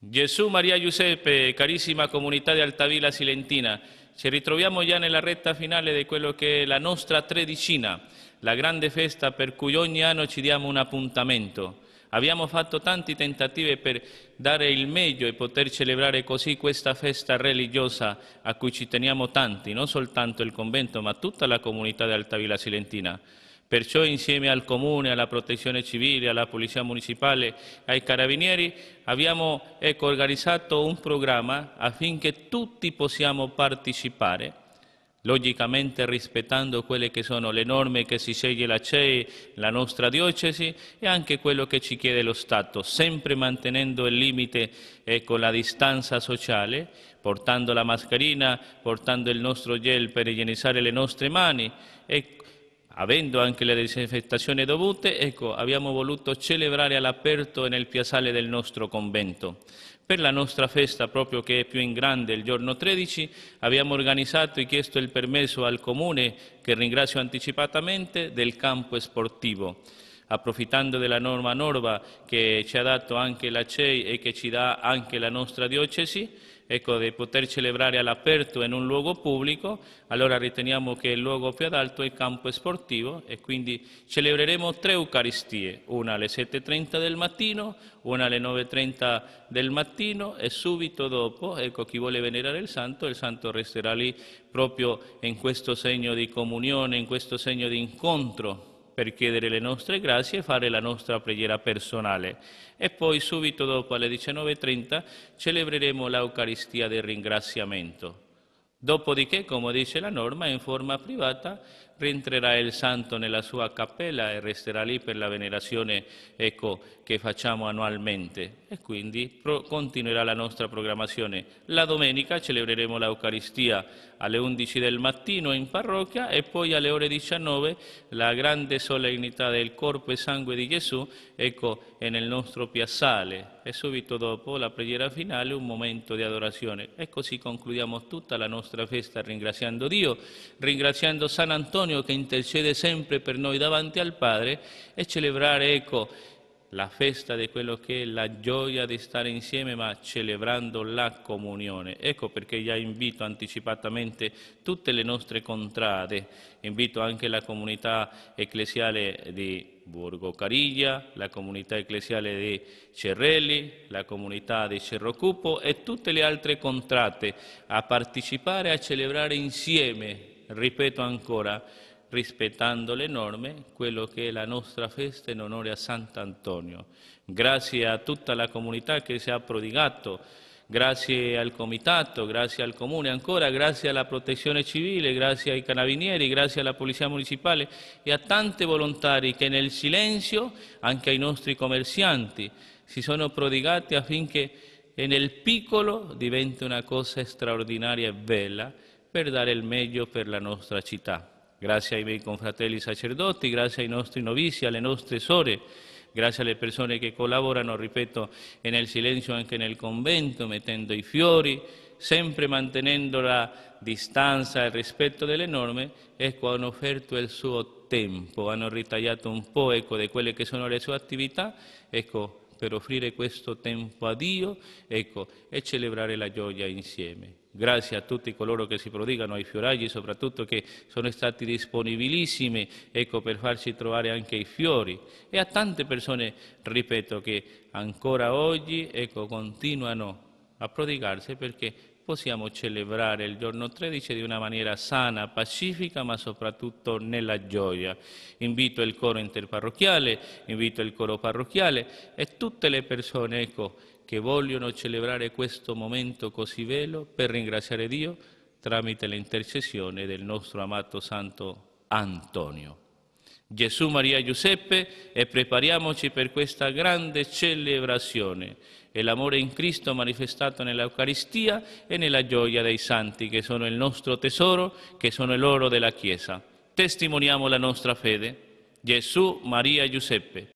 Gesù, Maria Giuseppe, carissima comunità di Altavilla Silentina, ci ritroviamo già nella retta finale di quello che è la nostra tredicina, la grande festa per cui ogni anno ci diamo un appuntamento. Abbiamo fatto tanti tentativi per dare il meglio e poter celebrare così questa festa religiosa a cui ci teniamo tanti, non soltanto il convento, ma tutta la comunità di Altavilla Silentina. Perciò insieme al Comune, alla Protezione Civile, alla Polizia Municipale, ai Carabinieri abbiamo ecco, organizzato un programma affinché tutti possiamo partecipare, logicamente rispettando quelle che sono le norme che si sceglie la CEI, la nostra diocesi e anche quello che ci chiede lo Stato, sempre mantenendo il limite con ecco, la distanza sociale, portando la mascherina, portando il nostro gel per igienizzare le nostre mani. E avendo anche le disinfettazioni dovute, ecco, abbiamo voluto celebrare all'aperto nel piazzale del nostro convento. Per la nostra festa, proprio che è più in grande, il giorno 13, abbiamo organizzato e chiesto il permesso al Comune, che ringrazio anticipatamente, del campo sportivo approfittando della norma Norva che ci ha dato anche la CEI e che ci dà anche la nostra diocesi, ecco, di poter celebrare all'aperto in un luogo pubblico, allora riteniamo che il luogo più adatto è il campo sportivo e quindi celebreremo tre Eucaristie, una alle 7.30 del mattino, una alle 9.30 del mattino e subito dopo, ecco, chi vuole venerare il Santo, il Santo resterà lì proprio in questo segno di comunione, in questo segno di incontro per chiedere le nostre grazie e fare la nostra preghiera personale. E poi subito dopo alle 19.30 celebreremo l'Eucaristia del ringraziamento. Dopodiché, come dice la norma, in forma privata rientrerà il santo nella sua cappella e resterà lì per la venerazione ecco, che facciamo annualmente e quindi continuerà la nostra programmazione. La domenica celebreremo l'Eucaristia alle 11 del mattino in parrocchia e poi alle ore 19 la grande solennità del corpo e sangue di Gesù ecco, è nel nostro piazzale e subito dopo la preghiera finale un momento di adorazione. E così concludiamo tutta la nostra festa ringraziando Dio, ringraziando San Antonio patrimonio che intercede sempre per noi davanti al Padre e celebrare, ecco, la festa di quello che è la gioia di stare insieme, ma celebrando la comunione. Ecco perché già invito anticipatamente tutte le nostre contrade, invito anche la comunità ecclesiale di Borgo Cariglia, la comunità ecclesiale di Cerrelli, la comunità di Cerrocupo e tutte le altre contrate a partecipare e a celebrare insieme ripeto ancora, rispettando le norme, quello che è la nostra festa in onore a Sant'Antonio. Grazie a tutta la comunità che si è prodigato, grazie al comitato, grazie al comune ancora, grazie alla protezione civile, grazie ai carabinieri, grazie alla polizia municipale e a tanti volontari che nel silenzio, anche ai nostri commercianti, si sono prodigati affinché nel piccolo diventi una cosa straordinaria e bella per dare il meglio per la nostra città. Grazie ai miei confratelli sacerdoti, grazie ai nostri novizi, alle nostre sore, grazie alle persone che collaborano, ripeto, silencio, e silenzio anche nel convento, mettendo i fiori, siempre mantenendo la distanza e il rispetto delle norme, ecco, hanno offerto il suo tempo, hanno un poco de quelle che sono le sue attività, per offrire questo tempo a Dio ecco, e celebrare la gioia insieme. Grazie a tutti coloro che si prodigano, ai fioraggi soprattutto che sono stati disponibilissimi ecco, per farci trovare anche i fiori e a tante persone, ripeto, che ancora oggi ecco, continuano a prodigarsi perché possiamo celebrare il giorno 13 di una maniera sana, pacifica, ma soprattutto nella gioia. Invito il coro interparrocchiale, invito il coro parrocchiale e tutte le persone ecco, che vogliono celebrare questo momento così bello per ringraziare Dio tramite l'intercessione del nostro amato Santo Antonio. Gesù, Maria, Giuseppe e prepariamoci per questa grande celebrazione e l'amore in Cristo manifestato nell'Eucaristia e nella gioia dei santi che sono il nostro tesoro, che sono l'oro della Chiesa. Testimoniamo la nostra fede. Gesù, Maria, Giuseppe.